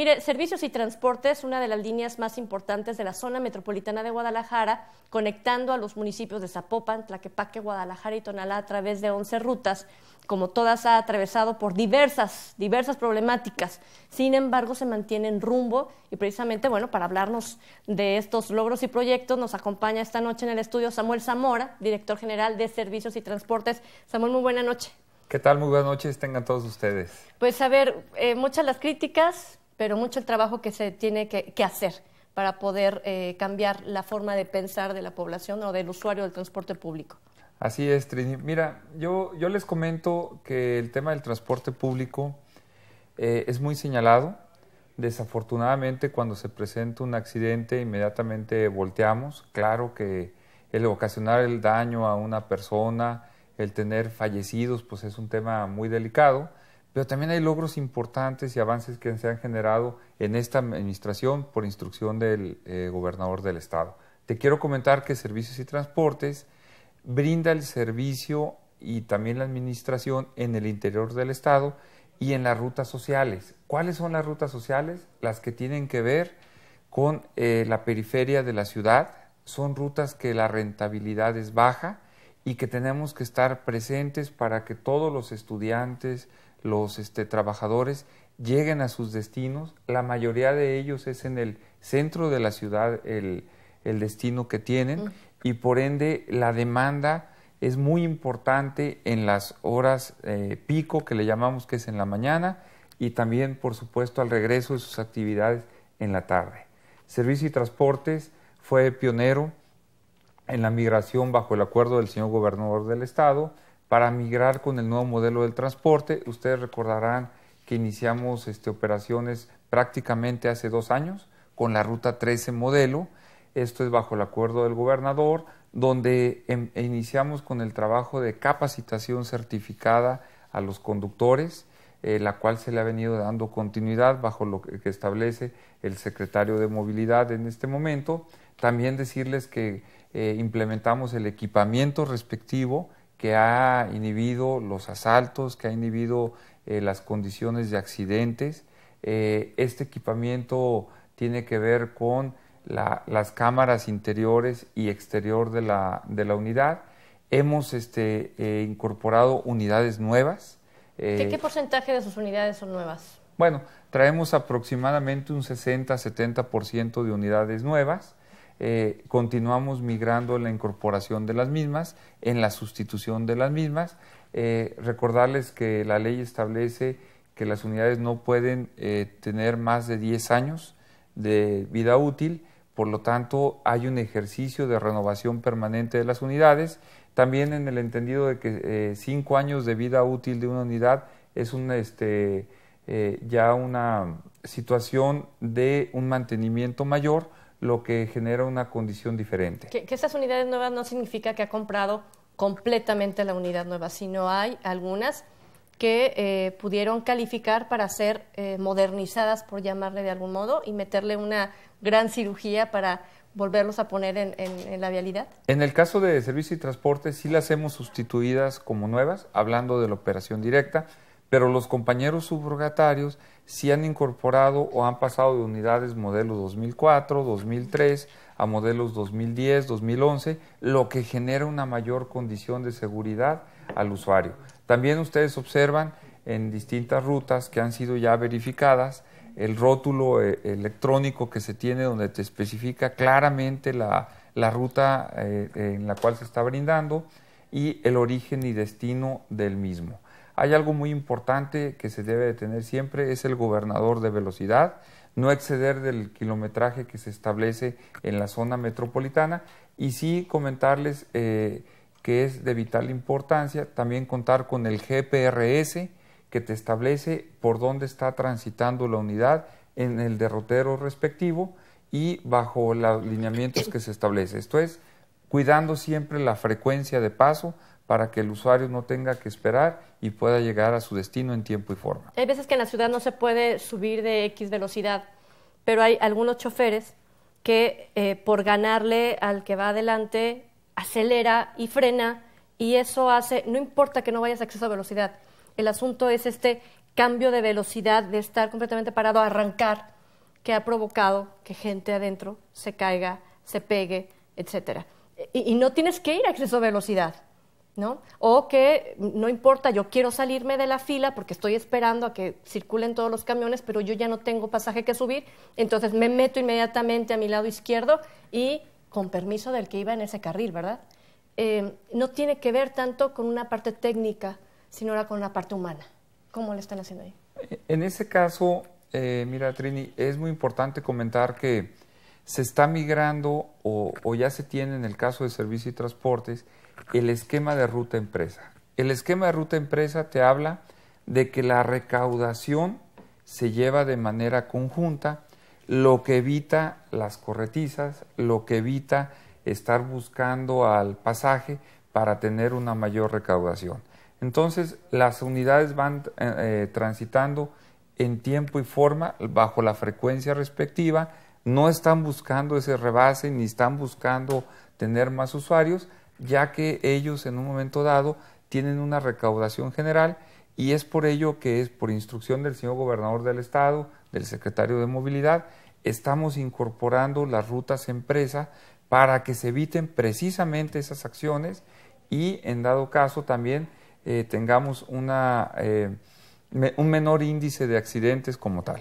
Mire, servicios y transportes, una de las líneas más importantes de la zona metropolitana de Guadalajara, conectando a los municipios de Zapopan, Tlaquepaque, Guadalajara y Tonalá a través de 11 rutas, como todas ha atravesado por diversas, diversas problemáticas. Sin embargo, se mantiene en rumbo y precisamente, bueno, para hablarnos de estos logros y proyectos, nos acompaña esta noche en el estudio Samuel Zamora, director general de Servicios y Transportes. Samuel, muy buena noche. ¿Qué tal? Muy buenas noches, tengan todos ustedes. Pues a ver, eh, muchas las críticas, pero mucho el trabajo que se tiene que, hacer para poder eh, cambiar la forma de pensar de la población o del usuario del transporte público. Así es, Trini. Mira, yo, les comento que el tema del transporte público eh, es muy señalado. Desafortunadamente, cuando se presenta un accidente, inmediatamente volteamos. Claro que el ocasionar el daño a una persona, el tener fallecidos, pues es un tema muy delicado pero también hay logros importantes y avances que se han generado en esta administración por instrucción del eh, gobernador del estado. Te quiero comentar que Servicios y Transportes brinda el servicio y también la administración en el interior del estado y en las rutas sociales. ¿Cuáles son las rutas sociales? Las que tienen que ver con eh, la periferia de la ciudad. Son rutas que la rentabilidad es baja y que tenemos que estar presentes para que todos los estudiantes, los este, trabajadores lleguen a sus destinos. La mayoría de ellos es en el centro de la ciudad el, destino que tienen y por ende la demanda es muy importante en las horas eh, pico que le llamamos que es en la mañana y también por supuesto al regreso de sus actividades en la tarde. Servicio y Transportes fue pionero en la migración bajo el acuerdo del señor gobernador del estado para migrar con el nuevo modelo del transporte. Ustedes recordarán que iniciamos este, operaciones prácticamente hace dos años con la Ruta 13 modelo. Esto es bajo el acuerdo del gobernador, donde em, iniciamos con el trabajo de capacitación certificada a los conductores, eh, la cual se le ha venido dando continuidad bajo lo que establece el secretario de Movilidad en este momento. También decirles que eh, implementamos el equipamiento respectivo que ha inhibido los asaltos, que ha inhibido eh, las condiciones de accidentes. Eh, este equipamiento tiene que ver con las cámaras interiores y exterior de la, de la unidad. Hemos este, eh, incorporado unidades nuevas. ¿Qué, ¿Qué porcentaje de sus unidades son nuevas? Bueno, traemos aproximadamente un 60-70% de unidades nuevas. Eh, continuamos migrando la incorporación de las mismas, en la sustitución de las mismas. Eh, recordarles que la ley establece que las unidades no pueden eh, tener más de 10 años de vida útil, por lo tanto hay un ejercicio de renovación permanente de las unidades, también en el entendido de que 5 años de vida útil de una unidad es un, este, ya una situación de un mantenimiento mayor, lo que genera una condición diferente. Que, que esas unidades nuevas no significa que ha comprado completamente la unidad nueva, sino hay algunas que eh, pudieron calificar para ser eh, modernizadas, por llamarle de algún modo, y meterle una gran cirugía para volverlos a poner en, en, la vialidad? En el caso de servicio y transporte, sí las hemos sustituidas como nuevas, hablando de la operación directa, pero los compañeros subrogatarios sí han incorporado o han pasado de unidades modelo 2004, 2003 a modelos 2010, 2011, lo que genera una mayor condición de seguridad al usuario. También ustedes observan en distintas rutas que han sido ya verificadas el rótulo eh, electrónico que se tiene donde te especifica claramente la, ruta eh, en la cual se está brindando y el origen y destino del mismo. Hay algo muy importante que se debe de tener siempre, es el gobernador de velocidad, no exceder del kilometraje que se establece en la zona metropolitana y sí comentarles eh, que es de vital importancia también contar con el GPRS que te establece por dónde está transitando la unidad en el derrotero respectivo y bajo los lineamientos que se establece. Esto es, cuidando siempre la frecuencia de paso para que el usuario no tenga que esperar y pueda llegar a su destino en tiempo y forma. Hay veces que en la ciudad no se puede subir de X velocidad, pero hay algunos choferes que eh, por ganarle al que va adelante acelera y frena y eso hace, no importa que no vayas a exceso de velocidad, el asunto es este cambio de velocidad, de estar completamente parado, a arrancar, que ha provocado que gente adentro se caiga, se pegue, etc. Y, y no tienes que ir a exceso de velocidad o que no importa, yo quiero salirme de la fila porque estoy esperando a que circulen todos los camiones, pero yo ya no tengo pasaje que subir, entonces me meto inmediatamente a mi lado izquierdo y con permiso del que iba en ese carril, ¿verdad? Eh, no tiene que ver tanto con una parte técnica, sino ahora con una parte humana. ¿Cómo lo están haciendo ahí? En ese caso, eh, mira, Trini, es muy importante comentar que se está migrando o, ya se tiene en el caso de servicio y transportes el esquema de ruta empresa. El esquema de ruta empresa te habla de que la recaudación se lleva de manera conjunta, lo que evita las corretizas, lo que evita estar buscando al pasaje para tener una mayor recaudación. Entonces, las unidades van eh, eh, transitando en tiempo y forma bajo la frecuencia respectiva, no están buscando ese rebase ni están buscando tener más usuarios, ya que ellos en un momento dado tienen una recaudación general y es por ello que es por instrucción del señor gobernador del estado, del secretario de movilidad, estamos incorporando las rutas empresa para que se eviten precisamente esas acciones y en dado caso también eh, tengamos una, eh, un menor índice de accidentes como tal.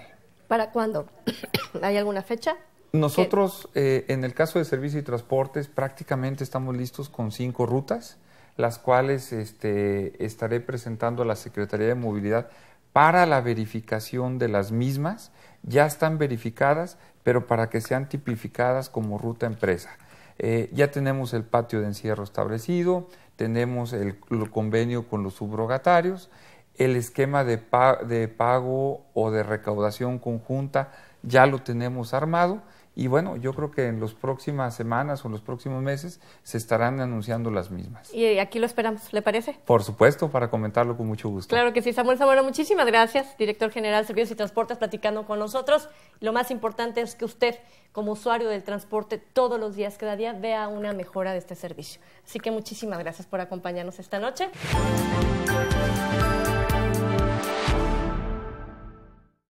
¿Para cuándo? ¿Hay alguna fecha? Nosotros, eh, en el caso de servicio y transportes, prácticamente estamos listos con cinco rutas, las cuales este, estaré presentando a la Secretaría de Movilidad para la verificación de las mismas. Ya están verificadas, pero para que sean tipificadas como ruta empresa. Eh, ya tenemos el patio de encierro establecido, tenemos el convenio con los subrogatarios el esquema de, pago o de recaudación conjunta ya lo tenemos armado y bueno, yo creo que en las próximas semanas o en los próximos meses se estarán anunciando las mismas. Y aquí lo esperamos, ¿le parece? Por supuesto, para comentarlo con mucho gusto. Claro que sí, Samuel Zamora, muchísimas gracias, director general de Servicios y Transportes, platicando con nosotros. Lo más importante es que usted, como usuario del transporte, todos los días, cada día, vea una mejora de este servicio. Así que muchísimas gracias por acompañarnos esta noche.